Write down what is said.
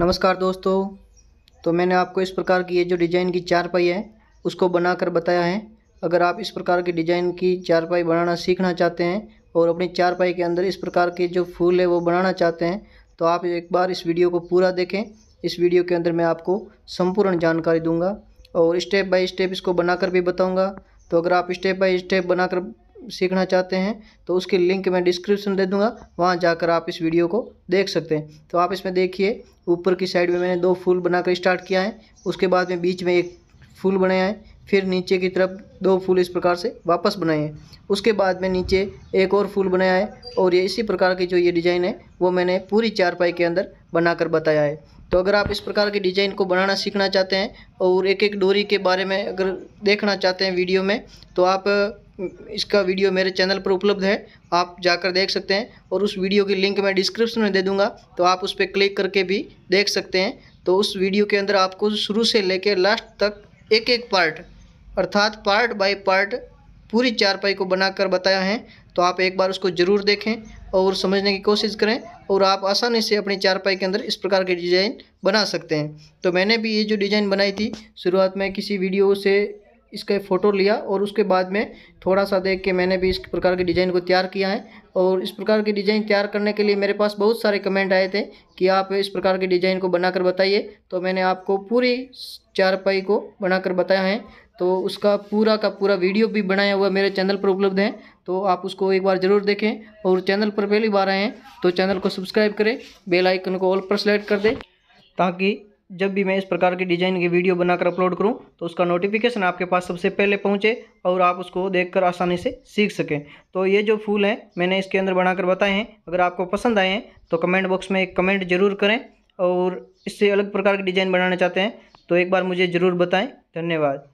नमस्कार दोस्तों तो मैंने आपको इस प्रकार की ये जो डिज़ाइन की चारपाई है उसको बनाकर बताया है अगर आप इस प्रकार की डिज़ाइन की चारपाई बनाना सीखना चाहते हैं और अपनी चारपाई के अंदर इस प्रकार के जो फूल है वो बनाना चाहते हैं तो आप एक बार इस वीडियो को पूरा देखें इस वीडियो के अंदर मैं आपको संपूर्ण जानकारी दूँगा और स्टेप बाई स्टेप इसको बनाकर भी बताऊँगा तो अगर आप स्टेप बाई स्टेप बनाकर सीखना चाहते हैं तो उसके लिंक मैं डिस्क्रिप्शन दे दूंगा वहाँ जाकर आप इस वीडियो को देख सकते हैं तो आप इसमें देखिए ऊपर की साइड में मैंने दो फूल बनाकर स्टार्ट किया है उसके बाद में बीच में एक फूल बनाया है फिर नीचे की तरफ दो फूल इस प्रकार से वापस बनाए हैं उसके बाद में नीचे एक और फूल बनाया है और ये इसी प्रकार की जो ये डिज़ाइन है वो मैंने पूरी चारपाई के अंदर बनाकर बताया है तो अगर आप इस प्रकार के डिज़ाइन को बनाना सीखना चाहते हैं और एक एक डोरी के बारे में अगर देखना चाहते हैं वीडियो में तो आप इसका वीडियो मेरे चैनल पर उपलब्ध है आप जाकर देख सकते हैं और उस वीडियो की लिंक मैं डिस्क्रिप्शन में दे दूंगा तो आप उस पर क्लिक करके भी देख सकते हैं तो उस वीडियो के अंदर आपको शुरू से लेकर लास्ट तक एक एक पार्ट अर्थात पार्ट बाय पार्ट पूरी चारपाई को बनाकर बताया है तो आप एक बार उसको ज़रूर देखें और समझने की कोशिश करें और आप आसानी से अपनी चारपाई के अंदर इस प्रकार की डिज़ाइन बना सकते हैं तो मैंने भी ये जो डिज़ाइन बनाई थी शुरुआत में किसी वीडियो से इसका एक फ़ोटो लिया और उसके बाद में थोड़ा सा देख के मैंने भी इस प्रकार के डिज़ाइन को तैयार किया है और इस प्रकार के डिज़ाइन तैयार करने के लिए मेरे पास बहुत सारे कमेंट आए थे कि आप इस प्रकार के डिज़ाइन को बनाकर बताइए तो मैंने आपको पूरी चारपाई को बनाकर बताया है तो उसका पूरा का पूरा वीडियो भी बनाया हुआ मेरे चैनल पर उपलब्ध है तो आप उसको एक बार ज़रूर देखें और चैनल पर पहली बार आए हैं तो चैनल को सब्सक्राइब करें बेलाइकन को ऑल पर सेलेक्ट कर दें ताकि जब भी मैं इस प्रकार के डिज़ाइन की वीडियो बनाकर अपलोड करूं तो उसका नोटिफिकेशन आपके पास सबसे पहले पहुंचे और आप उसको देखकर आसानी से सीख सकें तो ये जो फूल हैं मैंने इसके अंदर बनाकर बताए हैं अगर आपको पसंद आए हैं तो कमेंट बॉक्स में एक कमेंट जरूर करें और इससे अलग प्रकार के डिज़ाइन बनाना चाहते हैं तो एक बार मुझे ज़रूर बताएँ धन्यवाद